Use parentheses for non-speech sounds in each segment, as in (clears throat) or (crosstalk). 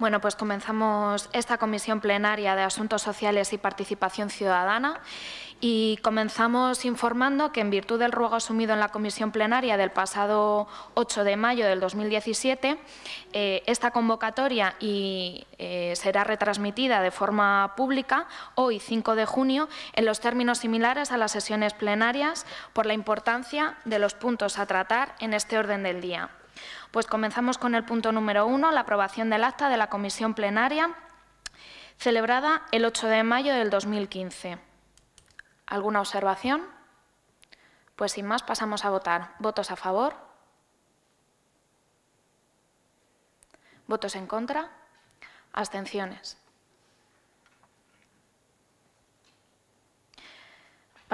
Bueno, pues comenzamos esta comisión plenaria de Asuntos Sociales y Participación Ciudadana y comenzamos informando que en virtud del ruego asumido en la comisión plenaria del pasado 8 de mayo del 2017, eh, esta convocatoria eh, será retransmitida de forma pública hoy 5 de junio en los términos similares a las sesiones plenarias por la importancia de los puntos a tratar en este orden del día. Pues comenzamos con el punto número uno, la aprobación del acta de la comisión plenaria celebrada el 8 de mayo del 2015. ¿Alguna observación? Pues sin más pasamos a votar. ¿Votos a favor? ¿Votos en contra? ¿Abstenciones?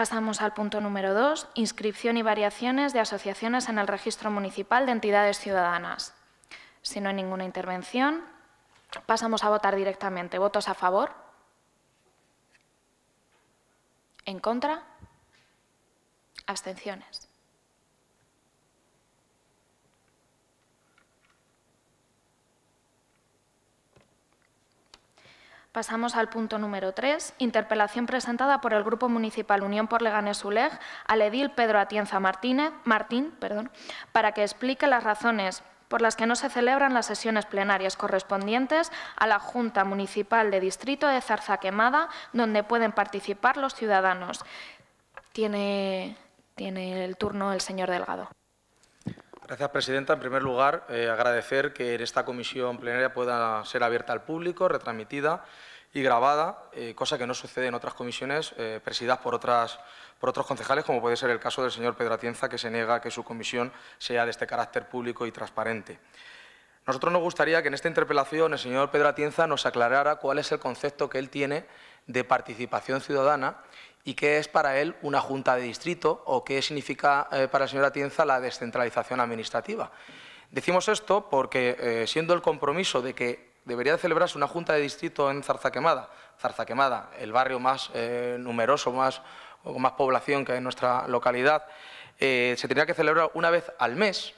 Pasamos al punto número 2, inscripción y variaciones de asociaciones en el Registro Municipal de Entidades Ciudadanas. Si no hay ninguna intervención, pasamos a votar directamente. ¿Votos a favor? ¿En contra? ¿Abstenciones? Pasamos al punto número 3, interpelación presentada por el Grupo Municipal Unión por Leganés ULEG al edil Pedro Atienza Martínez, Martín para que explique las razones por las que no se celebran las sesiones plenarias correspondientes a la Junta Municipal de Distrito de Zarza Quemada, donde pueden participar los ciudadanos. tiene el turno el señor Delgado. Gracias, presidenta. En primer lugar, eh, agradecer que esta comisión plenaria pueda ser abierta al público, retransmitida y grabada, eh, cosa que no sucede en otras comisiones eh, presididas por, por otros concejales, como puede ser el caso del señor Pedro Atienza, que se niega a que su comisión sea de este carácter público y transparente. Nosotros nos gustaría que en esta interpelación el señor Pedro Atienza nos aclarara cuál es el concepto que él tiene de participación ciudadana y qué es para él una junta de distrito o qué significa eh, para la señora Tienza la descentralización administrativa. Decimos esto porque, eh, siendo el compromiso de que debería celebrarse una junta de distrito en Zarzaquemada, Zarzaquemada, el barrio más eh, numeroso, más, con más población que hay en nuestra localidad, se tendría que celebrar una vez al mes,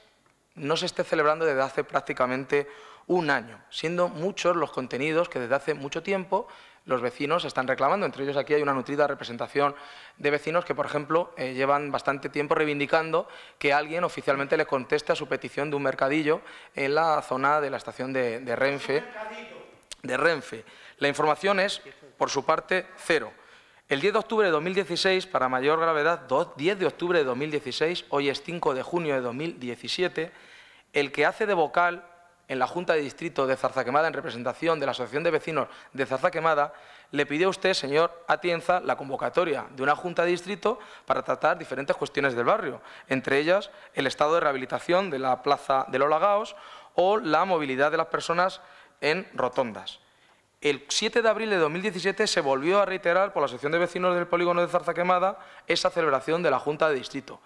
no se esté celebrando desde hace prácticamente un año, siendo muchos los contenidos que desde hace mucho tiempo los vecinos están reclamando. Entre ellos aquí hay una nutrida representación de vecinos que, por ejemplo, eh, llevan bastante tiempo reivindicando que alguien oficialmente les conteste a su petición de un mercadillo en la zona de la estación de, Renfe. De Renfe. La información es, por su parte, cero. El 10 de octubre de 2016, para mayor gravedad, 10 de octubre de 2016, hoy es 5 de junio de 2017, el que hace de vocal en la Junta de Distrito de Zarzaquemada, en representación de la Asociación de Vecinos de Zarzaquemada, le pidió a usted, señor Atienza, la convocatoria de una Junta de Distrito para tratar diferentes cuestiones del barrio, entre ellas el estado de rehabilitación de la Plaza de los Lagaos o la movilidad de las personas en rotondas. El 7 de abril de 2017 se volvió a reiterar por la Asociación de Vecinos del Polígono de Zarzaquemada esa celebración de la Junta de Distrito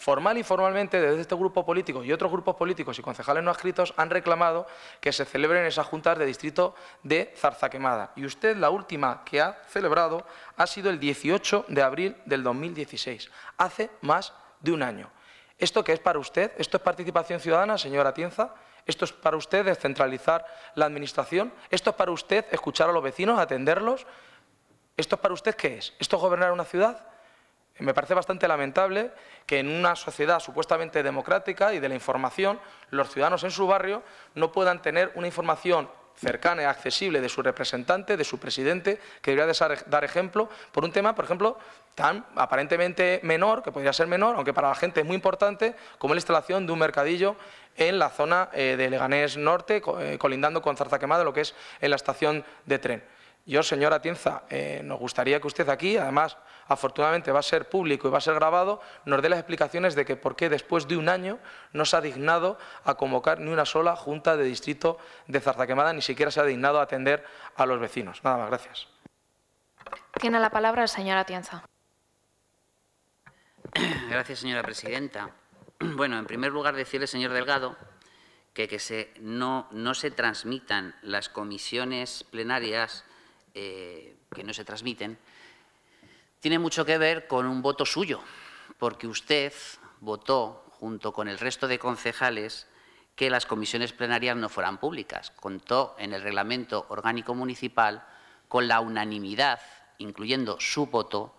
Formal y informalmente, desde este grupo político y otros grupos políticos y concejales no adscritos han reclamado que se celebren esas juntas de distrito de Zarzaquemada. Y usted, la última que ha celebrado, ha sido el 18 de abril del 2016, hace más de un año. ¿Esto qué es para usted? ¿Esto es participación ciudadana, señora Tienza? ¿Esto es para usted descentralizar la administración? ¿Esto es para usted escuchar a los vecinos, atenderlos? ¿Esto es para usted qué es? ¿Esto es gobernar una ciudad? me parece bastante lamentable que en una sociedad supuestamente democrática y de la información, los ciudadanos en su barrio no puedan tener una información cercana y accesible de su representante, de su presidente, que debería dar ejemplo por un tema, por ejemplo, tan aparentemente menor, que podría ser menor, aunque para la gente es muy importante, como la instalación de un mercadillo en la zona eh, de Leganés Norte, eh, colindando con quemada lo que es en la estación de tren. Yo, señora Atienza, eh, nos gustaría que usted aquí, además, afortunadamente va a ser público y va a ser grabado, nos dé las explicaciones de que por qué después de un año no se ha dignado a convocar ni una sola junta de distrito de Zarzaquemada, ni siquiera se ha dignado a atender a los vecinos. Nada más, gracias. Tiene la palabra el señor Atienza. (clears throat) Gracias, señora presidenta. (clears throat) Bueno, en primer lugar, decirle, señor Delgado, que, que se, no, no se transmitan las comisiones plenarias eh, que no se transmiten, tiene mucho que ver con un voto suyo, porque usted votó, junto con el resto de concejales, que las comisiones plenarias no fueran públicas. Contó en el reglamento orgánico municipal con la unanimidad, incluyendo su voto,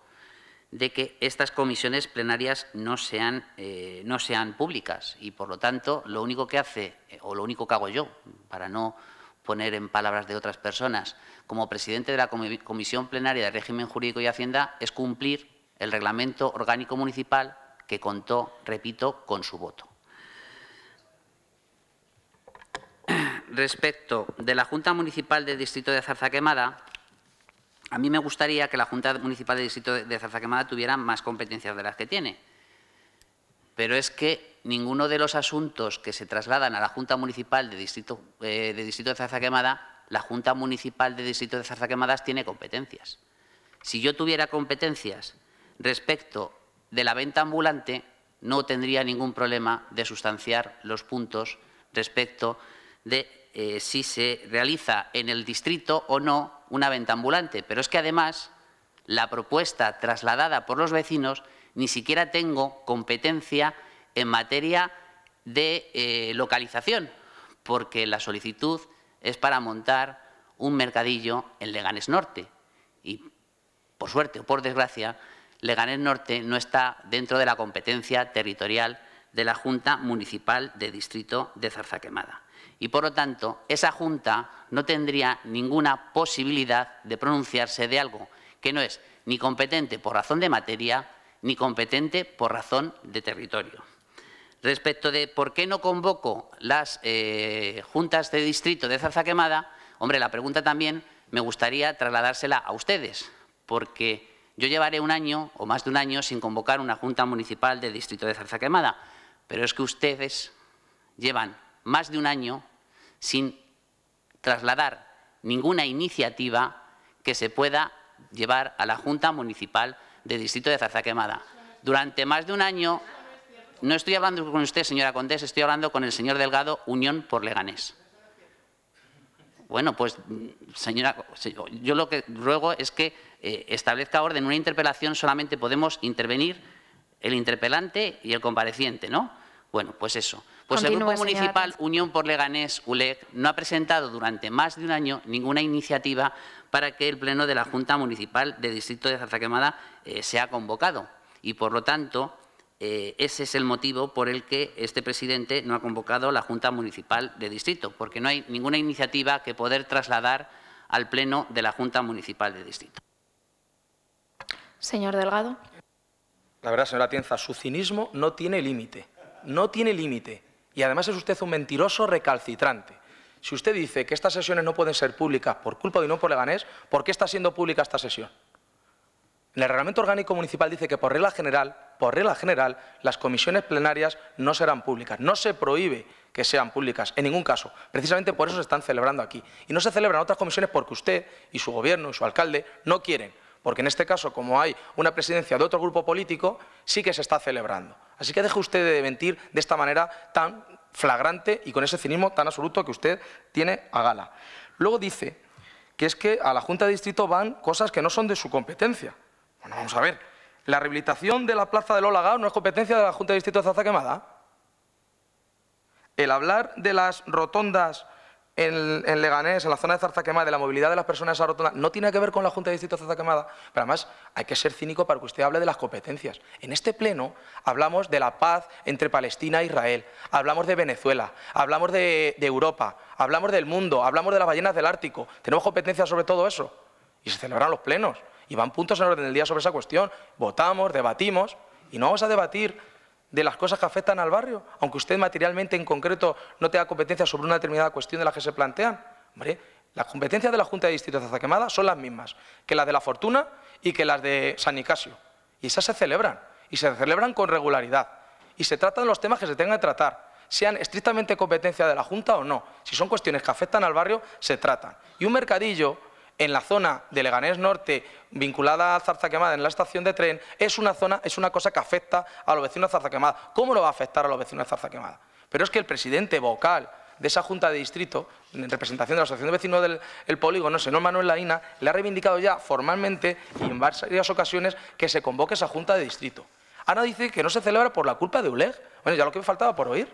de que estas comisiones plenarias no sean, eh, no sean públicas y, por lo tanto, lo único que hace, eh, o lo único que hago yo, para no poner en palabras de otras personas, como presidente de la Comisión Plenaria de Régimen Jurídico y Hacienda, es cumplir el reglamento orgánico municipal que contó, repito, con su voto. (clears throat) Respecto de la Junta Municipal del Distrito de Zarza Quemada, a mí me gustaría que la Junta Municipal del Distrito de Zarza Quemada tuviera más competencias de las que tiene, pero es que ninguno de los asuntos que se trasladan a la Junta Municipal de Distrito, eh, de, Distrito de Quemada, la Junta Municipal de Distrito de Zarza tiene competencias. Si yo tuviera competencias respecto de la venta ambulante, no tendría ningún problema de sustanciar los puntos respecto de eh, si se realiza en el distrito o no una venta ambulante. Pero es que, además, la propuesta trasladada por los vecinos ni siquiera tengo competencia en materia de eh, localización, porque la solicitud es para montar un mercadillo en Leganés Norte. Y, por suerte o por desgracia, Leganés Norte no está dentro de la competencia territorial de la Junta Municipal de Distrito de Zarzaquemada. Y, por lo tanto, esa Junta no tendría ninguna posibilidad de pronunciarse de algo que no es ni competente por razón de materia ni competente por razón de territorio respecto de por qué no convoco las eh, juntas de distrito de Zarza Quemada, hombre, la pregunta también me gustaría trasladársela a ustedes, porque yo llevaré un año o más de un año sin convocar una junta municipal de distrito de Zarza Quemada, pero es que ustedes llevan más de un año sin trasladar ninguna iniciativa que se pueda llevar a la Junta Municipal de Distrito de Zarza Quemada. Durante más de un año no estoy hablando con usted, señora Condés, estoy hablando con el señor Delgado, Unión por Leganés. Bueno, pues, señora, yo lo que ruego es que eh, establezca orden. Una interpelación solamente podemos intervenir el interpelante y el compareciente, ¿no? Bueno, pues eso. Pues el Grupo Municipal Unión por Leganés, ULEC, no ha presentado durante más de un año ninguna iniciativa para que el Pleno de la Junta Municipal de Distrito de Zarzaquemada eh, sea convocado. Y, por lo tanto, eh, ese es el motivo por el que este presidente no ha convocado la Junta Municipal de Distrito, porque no hay ninguna iniciativa que poder trasladar al Pleno de la Junta Municipal de Distrito. Señor Delgado. La verdad, señora Tienza, su cinismo no tiene límite. No tiene límite. Y además es usted un mentiroso recalcitrante. Si usted dice que estas sesiones no pueden ser públicas por culpa de no por Leganés, ¿por qué está siendo pública esta sesión? el Reglamento Orgánico Municipal dice que por regla general por regla general, las comisiones plenarias no serán públicas. No se prohíbe que sean públicas, en ningún caso. Precisamente por eso se están celebrando aquí. Y no se celebran otras comisiones porque usted y su gobierno y su alcalde no quieren. Porque en este caso, como hay una presidencia de otro grupo político, sí que se está celebrando. Así que deje usted de mentir de esta manera tan flagrante y con ese cinismo tan absoluto que usted tiene a gala. Luego dice que es que a la Junta de Distrito van cosas que no son de su competencia. Bueno, vamos a ver la rehabilitación de la plaza del Olagao no es competencia de la Junta de Distrito de Zaza Quemada. El hablar de las rotondas en, Leganés, en la zona de Zarza Quemada, de la movilidad de las personas a rotonda, no tiene que ver con la Junta de Distrito de Zarza Quemada. Pero además hay que ser cínico para que usted hable de las competencias. En este pleno hablamos de la paz entre Palestina e Israel, hablamos de Venezuela, hablamos de, de Europa, hablamos del mundo, hablamos de las ballenas del Ártico. Tenemos competencias sobre todo eso. Y se celebran los plenos y van puntos en orden del día sobre esa cuestión. Votamos, debatimos y no vamos a debatir de las cosas que afectan al barrio, aunque usted materialmente en concreto no tenga competencia sobre una determinada cuestión de las que se plantean. Hombre, las competencias de la Junta de Distrito de Zazaquemada son las mismas que las de La Fortuna y que las de San Nicasio. Y esas se celebran, y se celebran con regularidad. Y se tratan los temas que se tengan que tratar, sean estrictamente competencia de la Junta o no. Si son cuestiones que afectan al barrio, se tratan. Y un mercadillo en la zona de Leganés Norte, vinculada a Zarza Quemada, en la estación de tren, es una zona, es una cosa que afecta a los vecinos de Zarza Quemada. ¿Cómo lo va a afectar a los vecinos de Zarza Quemada? Pero es que el presidente vocal de esa junta de distrito, en representación de la Asociación de Vecinos del el Polígono, señor Manuel Laína, le ha reivindicado ya formalmente y en varias ocasiones que se convoque esa junta de distrito. Ana dice que no se celebra por la culpa de ULEG. Bueno, ya lo que me faltaba por oír.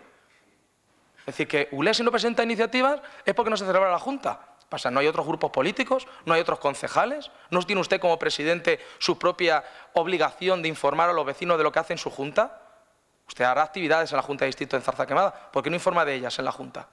Es decir, que ULEG si no presenta iniciativas es porque no se celebra la junta pasa? ¿No hay otros grupos políticos? ¿No hay otros concejales? ¿No tiene usted como presidente su propia obligación de informar a los vecinos de lo que hace en su junta? Usted hará actividades en la Junta de Distrito de Zarza Quemada. ¿Por qué no informa de ellas en la Junta?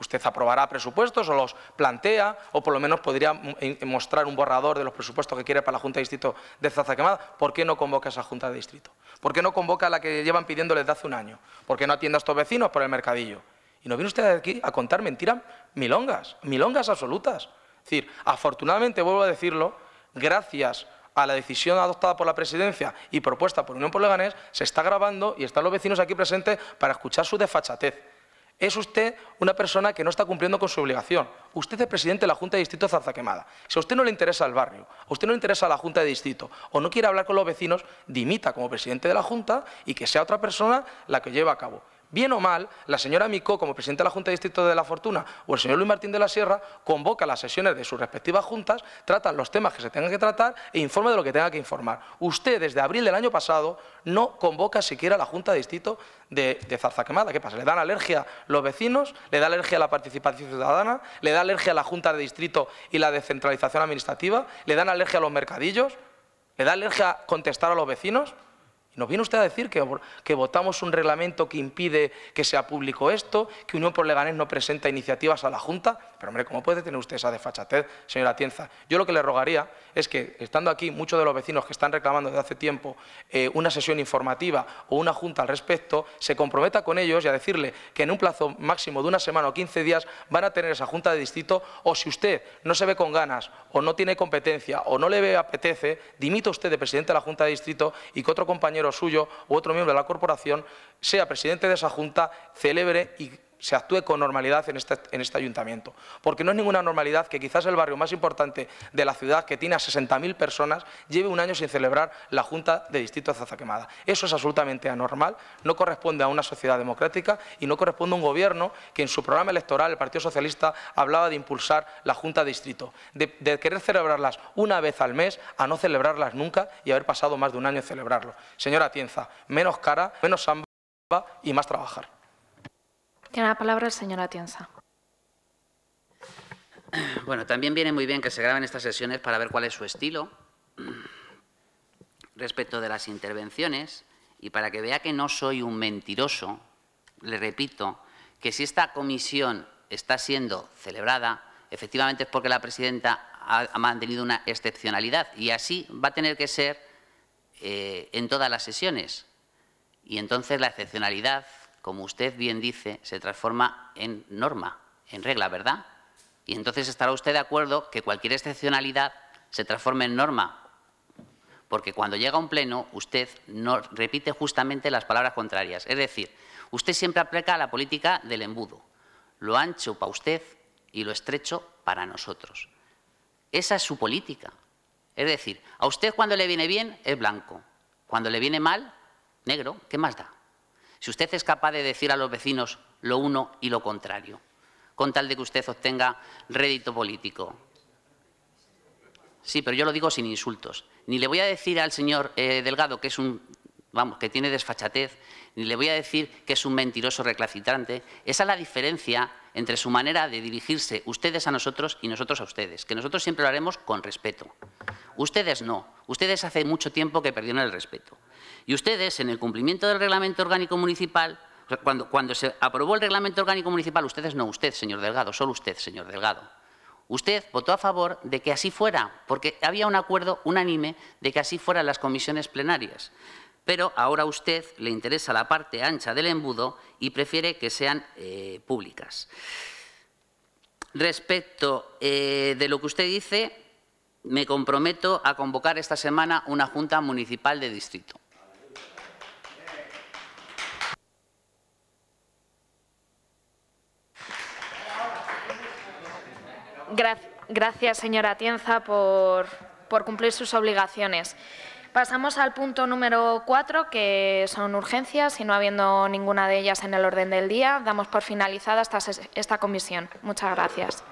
Usted aprobará presupuestos o los plantea, o por lo menos podría eh, mostrar un borrador de los presupuestos que quiere para la Junta de Distrito de Zarzaquemada? Quemada. ¿Por qué no convoca a esa Junta de Distrito? ¿Por qué no convoca a la que llevan pidiéndoles desde hace un año? ¿Por qué no atiende a estos vecinos por el mercadillo? Y no viene usted aquí a contar mentiras milongas, milongas absolutas. Es decir, afortunadamente, vuelvo a decirlo, gracias a la decisión adoptada por la presidencia y propuesta por Unión por Leganés, se está grabando y están los vecinos aquí presentes para escuchar su desfachatez. Es usted una persona que no está cumpliendo con su obligación. Usted es presidente de la Junta de Distrito Zarzaquemada. Si a usted no le interesa el barrio, a usted no le interesa la Junta de Distrito o no quiere hablar con los vecinos, dimita como presidente de la Junta y que sea otra persona la que lleve a cabo. Bien o mal, la señora Mico, como presidenta de la Junta de Distrito de la Fortuna, o el señor Luis Martín de la Sierra, convoca las sesiones de sus respectivas juntas, trata los temas que se tengan que tratar e informa de lo que tenga que informar. Usted, desde abril del año pasado, no convoca siquiera a la Junta de Distrito de, de Quemada. ¿Qué pasa? ¿Le dan alergia los vecinos? ¿Le da alergia a la participación ciudadana? ¿Le da alergia a la Junta de Distrito y la descentralización administrativa? ¿Le dan alergia a los mercadillos? ¿Le da alergia a contestar a los vecinos? ¿Nos viene usted a decir que, votamos un reglamento que impide que sea público esto, que Unión por Leganés no presenta iniciativas a la Junta? Pero hombre, ¿cómo puede tener usted esa desfachatez, señora Tienza? Yo lo que le rogaría es que, estando aquí muchos de los vecinos que están reclamando desde hace tiempo eh, una sesión informativa o una junta al respecto, se comprometa con ellos y a decirle que en un plazo máximo de una semana o 15 días van a tener esa junta de distrito o si usted no se ve con ganas o no tiene competencia o no le apetece, dimita usted de presidente de la Junta de Distrito y que otro compañero suyo u otro miembro de la corporación sea presidente de esa junta, celebre y se actúe con normalidad en este, en este ayuntamiento. Porque no es ninguna normalidad que quizás el barrio más importante de la ciudad, que tiene a 60.000 personas, lleve un año sin celebrar la Junta de Distrito de Zazaquemada. Eso es absolutamente anormal, no corresponde a una sociedad democrática y no corresponde a un gobierno que en su programa electoral, el Partido Socialista, hablaba de impulsar la Junta de Distrito, de, querer celebrarlas una vez al mes a no celebrarlas nunca y haber pasado más de un año en celebrarlo. Señora Tienza, menos cara, menos hambre y más trabajar. Tiene la palabra el señor Atienza. Bueno, también viene muy bien que se graben estas sesiones para ver cuál es su estilo (clears throat) respecto de las intervenciones y para que vea que no soy un mentiroso, le repito que si esta comisión está siendo celebrada, efectivamente es porque la presidenta ha, mantenido una excepcionalidad y así va a tener que ser eh, en todas las sesiones. Y entonces la excepcionalidad como usted bien dice, se transforma en norma, en regla, ¿verdad? Y entonces estará usted de acuerdo que cualquier excepcionalidad se transforme en norma. Porque cuando llega a un pleno, usted no repite justamente las palabras contrarias. Es decir, usted siempre aplica la política del embudo. Lo ancho para usted y lo estrecho para nosotros. Esa es su política. Es decir, a usted cuando le viene bien es blanco, cuando le viene mal, negro, ¿qué más da? si usted es capaz de decir a los vecinos lo uno y lo contrario, con tal de que usted obtenga rédito político. Sí, pero yo lo digo sin insultos. Ni le voy a decir al señor eh, Delgado que es un, vamos, que tiene desfachatez, ni le voy a decir que es un mentiroso recalcitrante. Esa es la diferencia entre su manera de dirigirse ustedes a nosotros y nosotros a ustedes, que nosotros siempre lo haremos con respeto. Ustedes no. Ustedes hace mucho tiempo que perdieron el respeto. Y ustedes, en el cumplimiento del reglamento orgánico municipal, cuando, se aprobó el reglamento orgánico municipal, ustedes no, usted, señor Delgado, solo usted, señor Delgado. Usted votó a favor de que así fuera, porque había un acuerdo unánime de que así fueran las comisiones plenarias pero ahora a usted le interesa la parte ancha del embudo y prefiere que sean eh, públicas. Respecto eh, de lo que usted dice, me comprometo a convocar esta semana una Junta Municipal de Distrito. Gracias, señora Tienza, por, por cumplir sus obligaciones. Pasamos al punto número cuatro, que son urgencias, y no habiendo ninguna de ellas en el orden del día, damos por finalizada esta, esta comisión. Muchas gracias.